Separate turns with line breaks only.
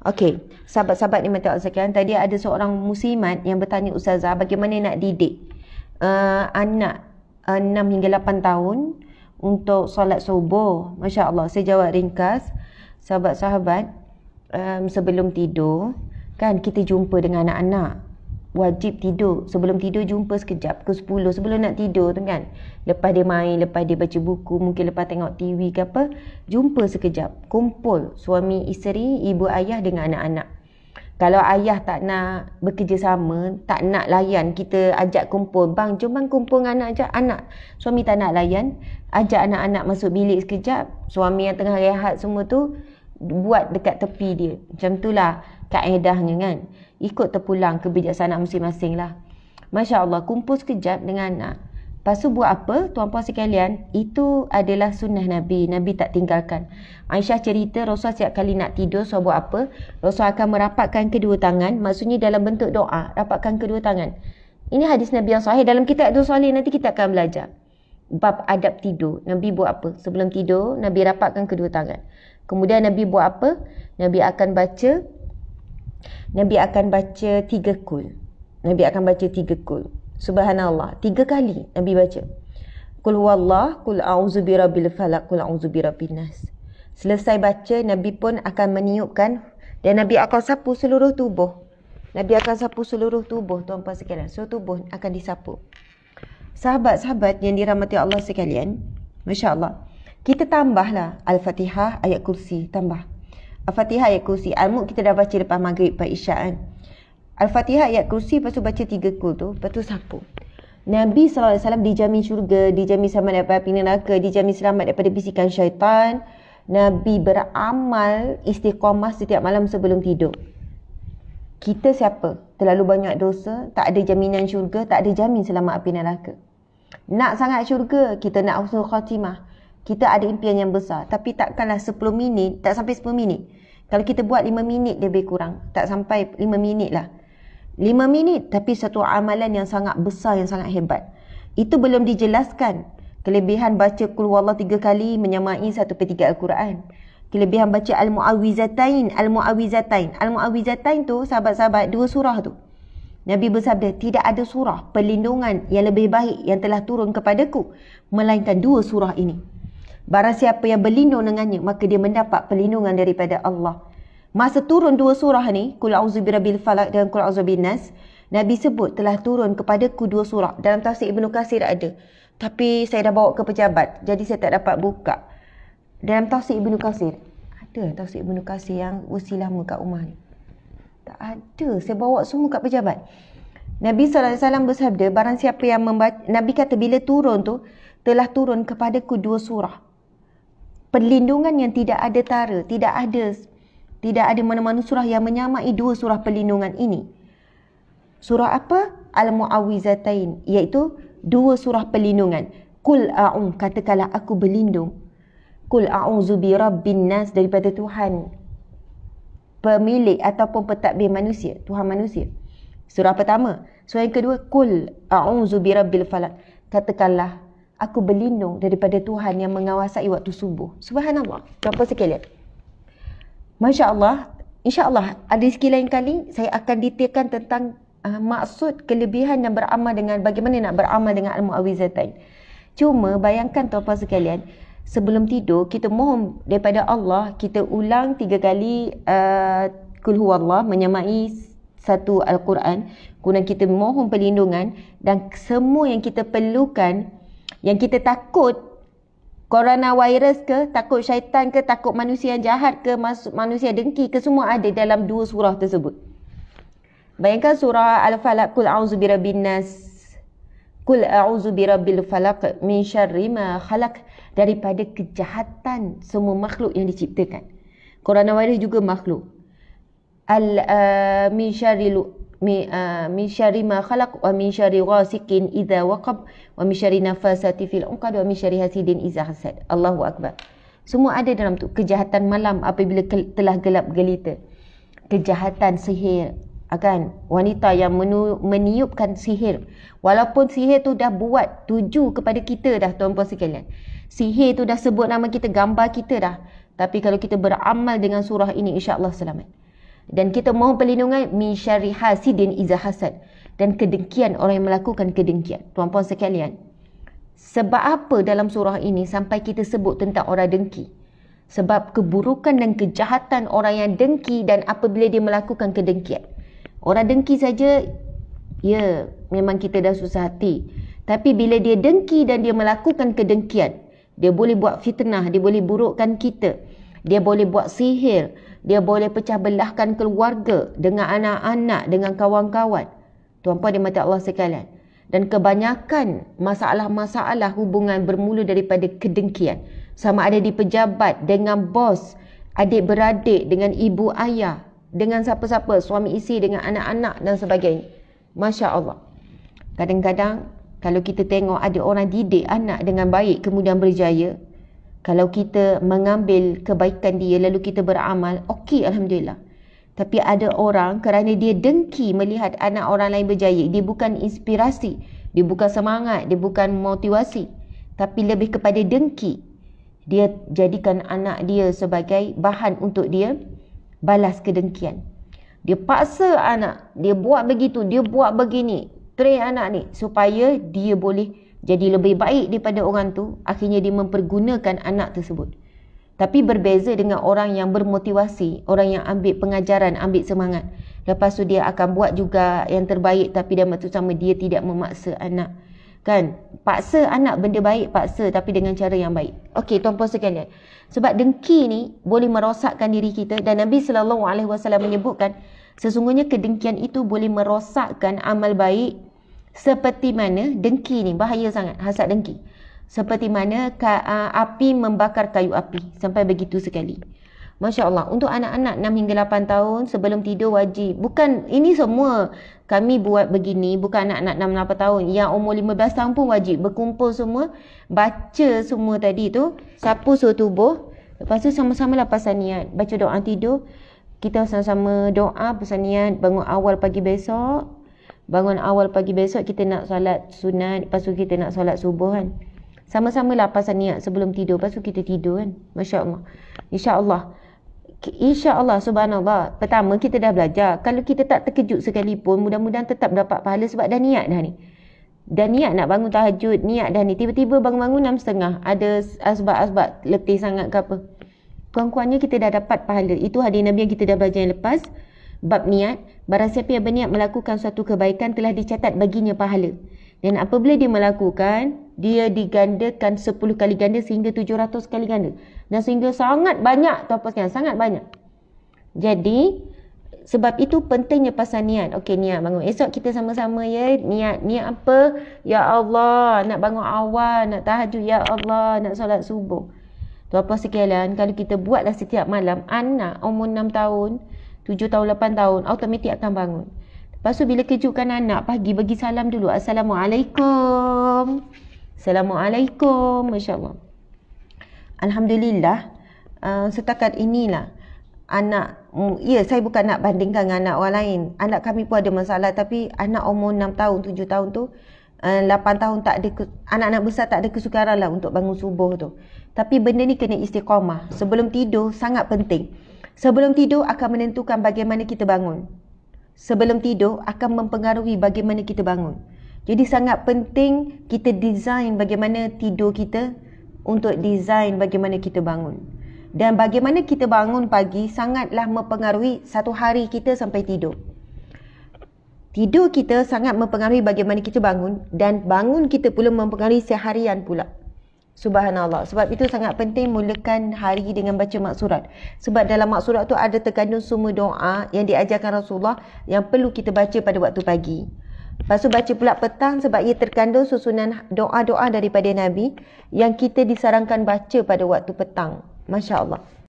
Okey, sahabat-sahabat ni mati sekalian. Tadi ada seorang muslimat yang bertanya Ustazah bagaimana nak didik uh, anak uh, 6 hingga 8 tahun untuk solat subuh. Masya Allah, saya jawab ringkas. Sahabat-sahabat, um, sebelum tidur, kan kita jumpa dengan anak-anak wajib tidur sebelum tidur jumpa sekejap ke 10 sebelum nak tidur tu kan lepas dia main lepas dia baca buku mungkin lepas tengok TV ke apa jumpa sekejap kumpul suami isteri ibu ayah dengan anak-anak kalau ayah tak nak bekerjasama tak nak layan kita ajak kumpul bang jom bang kumpul dengan anak ajak anak suami tak nak layan ajak anak-anak masuk bilik sekejap suami yang tengah rehat semua tu buat dekat tepi dia macam lah kaedahnya kan. Ikut terpulang kebijaksanaan masing-masing lah. Masya Allah, kumpul sekejap dengan anak. Lepas tu buat apa, tuan-puan sekalian? Itu adalah sunnah Nabi. Nabi tak tinggalkan. Aisyah cerita, Rasul setiap kali nak tidur, so buat apa? Rasul akan merapatkan kedua tangan. Maksudnya dalam bentuk doa, rapatkan kedua tangan. Ini hadis Nabi yang sahih. Dalam kitab Abdul Salih, nanti kita akan belajar. Bab adab tidur. Nabi buat apa? Sebelum tidur, Nabi rapatkan kedua tangan. Kemudian Nabi buat apa? Nabi akan baca Nabi akan baca tiga kul. Nabi akan baca tiga kul. Subhanallah. Tiga kali Nabi baca. Kul huwallah, kul a'udzu birabbil falaq, kul a'udzu birabbin nas. Selesai baca, Nabi pun akan meniupkan dan Nabi akan sapu seluruh tubuh. Nabi akan sapu seluruh tubuh, tuan-puan sekalian. Seluruh tubuh akan disapu. Sahabat-sahabat yang dirahmati Allah sekalian, masya-Allah. Kita tambahlah Al-Fatihah ayat kursi, tambah. Al-Fatihah ayat kursi. Al-Mulk kita dah baca lepas maghrib, pak isyak kan. Al-Fatihah ayat kursi, lepas tu baca tiga kul tu. Lepas tu sapu. Nabi SAW dijamin syurga, dijamin selamat daripada api neraka, dijamin selamat daripada bisikan syaitan. Nabi beramal istiqamah setiap malam sebelum tidur. Kita siapa? Terlalu banyak dosa, tak ada jaminan syurga, tak ada jamin selamat api neraka. Nak sangat syurga, kita nak usul khatimah. Kita ada impian yang besar. Tapi takkanlah 10 minit, tak sampai 10 minit. Kalau kita buat 5 minit dia lebih kurang. Tak sampai 5 minit lah. 5 minit tapi satu amalan yang sangat besar, yang sangat hebat. Itu belum dijelaskan. Kelebihan baca Qul kulwallah 3 kali menyamai 1 per 3 Al-Quran. Kelebihan baca Al-Mu'awizatain. Al-Mu'awizatain. Al-Mu'awizatain tu sahabat-sahabat dua surah tu. Nabi bersabda, tidak ada surah perlindungan yang lebih baik yang telah turun kepadaku. Melainkan dua surah ini. Barang siapa yang berlindung dengannya, maka dia mendapat perlindungan daripada Allah. Masa turun dua surah ni, Kul A'udzubirabil falaq dan Kul A'udzubinnas, Nabi sebut telah turun kepadaku dua surah. Dalam tafsir Ibn Qasir ada. Tapi saya dah bawa ke pejabat, jadi saya tak dapat buka. Dalam tafsir Ibn Qasir, ada tafsir Ibn Qasir yang usilah muka Umar ni. Tak ada, saya bawa semua kat pejabat. Nabi Sallallahu Alaihi Wasallam bersabda, barang siapa yang membaca, Nabi kata bila turun tu, telah turun kepadaku dua surah perlindungan yang tidak ada tara, tidak ada tidak ada mana-mana surah yang menyamai dua surah perlindungan ini. Surah apa? Al-Mu'awizatain, iaitu dua surah perlindungan. Kul a'um, katakanlah aku berlindung. Kul a'udzu bi rabbin nas daripada Tuhan pemilik ataupun pentadbir manusia, Tuhan manusia. Surah pertama. Surah yang kedua, kul a'udzu bi rabbil falak. Katakanlah aku berlindung daripada Tuhan yang mengawasai waktu subuh. Subhanallah. Berapa sekalian? Masya Allah. Insya Allah, ada sekali lain kali saya akan detailkan tentang uh, maksud kelebihan yang beramal dengan bagaimana nak beramal dengan Al-Mu'awizatain. Cuma bayangkan tuan-tuan sekalian, sebelum tidur kita mohon daripada Allah kita ulang tiga kali uh, kul huwallah menyamai satu al-Quran kemudian kita mohon perlindungan dan semua yang kita perlukan yang kita takut corona virus ke, takut syaitan ke, takut manusia yang jahat ke, manusia dengki ke, semua ada dalam dua surah tersebut. Bayangkan surah Al-Falaq Kul A'udzu birabbin nas Kul A'udzu birabbil falaq min syarri ma khalaq daripada kejahatan semua makhluk yang diciptakan. Corona virus juga makhluk. Al uh, min syarri min uh, min syarri ma khalaq wa min syarri ghasikin idza waqab wa min syarri nafasati fil uqad wa min syarri hasidin idza hasad. Allahu akbar. Semua ada dalam tu kejahatan malam apabila ke- telah gelap gelita. Kejahatan sihir akan wanita yang menu- meniupkan sihir. Walaupun sihir tu dah buat tuju kepada kita dah tuan-tuan sekalian. Sihir tu dah sebut nama kita, gambar kita dah. Tapi kalau kita beramal dengan surah ini insya-Allah selamat dan kita mohon perlindungan min syarri hasidin iza hasad dan kedengkian orang yang melakukan kedengkian. tuan tuan sekalian, sebab apa dalam surah ini sampai kita sebut tentang orang dengki? Sebab keburukan dan kejahatan orang yang dengki dan apabila dia melakukan kedengkian. Orang dengki saja, ya memang kita dah susah hati. Tapi bila dia dengki dan dia melakukan kedengkian, dia boleh buat fitnah, dia boleh burukkan kita. Dia boleh buat sihir, dia boleh pecah belahkan keluarga dengan anak-anak, dengan kawan-kawan. Tuan-puan di mata Allah sekalian. Dan kebanyakan masalah-masalah hubungan bermula daripada kedengkian. Sama ada di pejabat, dengan bos, adik-beradik, dengan ibu ayah, dengan siapa-siapa, suami isi, dengan anak-anak dan sebagainya. Masya Allah. Kadang-kadang kalau kita tengok ada orang didik anak dengan baik kemudian berjaya, kalau kita mengambil kebaikan dia lalu kita beramal, okey Alhamdulillah. Tapi ada orang kerana dia dengki melihat anak orang lain berjaya. Dia bukan inspirasi. Dia bukan semangat. Dia bukan motivasi. Tapi lebih kepada dengki. Dia jadikan anak dia sebagai bahan untuk dia balas kedengkian. Dia paksa anak. Dia buat begitu. Dia buat begini. Train anak ni supaya dia boleh berjaya jadi lebih baik daripada orang tu akhirnya dia mempergunakan anak tersebut tapi berbeza dengan orang yang bermotivasi orang yang ambil pengajaran ambil semangat lepas tu dia akan buat juga yang terbaik tapi dalam tu sama dia tidak memaksa anak kan paksa anak benda baik paksa tapi dengan cara yang baik okey tuan-tuan sekalian sebab dengki ni boleh merosakkan diri kita dan Nabi sallallahu alaihi wasallam menyebutkan sesungguhnya kedengkian itu boleh merosakkan amal baik seperti mana dengki ni bahaya sangat hasad dengki seperti mana ka, uh, api membakar kayu api sampai begitu sekali Masya Allah, untuk anak-anak 6 hingga 8 tahun sebelum tidur wajib. Bukan ini semua kami buat begini, bukan anak-anak 6 8 tahun. Yang umur 15 tahun pun wajib berkumpul semua, baca semua tadi tu, sapu seluruh tubuh. Lepas tu sama-sama lah pasal niat, baca doa tidur. Kita sama-sama doa pasal niat bangun awal pagi besok bangun awal pagi besok kita nak solat sunat lepas tu kita nak solat subuh kan sama-sama lah pasal niat sebelum tidur lepas tu kita tidur kan Masya Allah Insya Allah Insya Allah subhanallah pertama kita dah belajar kalau kita tak terkejut sekalipun mudah-mudahan tetap dapat pahala sebab dah niat dah ni dan niat nak bangun tahajud, niat dah ni. Tiba-tiba bangun-bangun enam setengah. Ada asbab-asbab letih sangat ke apa. Kurang-kurangnya kita dah dapat pahala. Itu hadir Nabi yang kita dah belajar yang lepas. Bab niat, barang siapa yang berniat melakukan suatu kebaikan telah dicatat baginya pahala. Dan apabila dia melakukan, dia digandakan 10 kali ganda sehingga 700 kali ganda. Dan sehingga sangat banyak, tuan-tuan, sangat banyak. Jadi, sebab itu pentingnya pasal niat. Okey, niat bangun. Esok kita sama-sama ya. Niat, niat apa? Ya Allah, nak bangun awal, nak tahajud. Ya Allah, nak solat subuh. Tuan-tuan sekalian, kalau kita buatlah setiap malam, anak umur 6 tahun, 7 tahun, 8 tahun, automatik akan bangun. Lepas tu bila kejutkan anak, pagi bagi salam dulu. Assalamualaikum. Assalamualaikum. Masya Allah. Alhamdulillah. Uh, setakat inilah anak um, ya saya bukan nak bandingkan dengan anak orang lain anak kami pun ada masalah tapi anak umur 6 tahun 7 tahun tu uh, 8 tahun tak ada anak-anak besar tak ada kesukaran lah untuk bangun subuh tu tapi benda ni kena istiqamah sebelum tidur sangat penting Sebelum tidur akan menentukan bagaimana kita bangun. Sebelum tidur akan mempengaruhi bagaimana kita bangun. Jadi sangat penting kita design bagaimana tidur kita untuk design bagaimana kita bangun. Dan bagaimana kita bangun pagi sangatlah mempengaruhi satu hari kita sampai tidur. Tidur kita sangat mempengaruhi bagaimana kita bangun dan bangun kita pula mempengaruhi seharian pula. Subhanallah. Sebab itu sangat penting mulakan hari dengan baca maksurat. Sebab dalam maksurat tu ada terkandung semua doa yang diajarkan Rasulullah yang perlu kita baca pada waktu pagi. Lepas tu baca pula petang sebab ia terkandung susunan doa-doa daripada Nabi yang kita disarankan baca pada waktu petang. Masya Allah.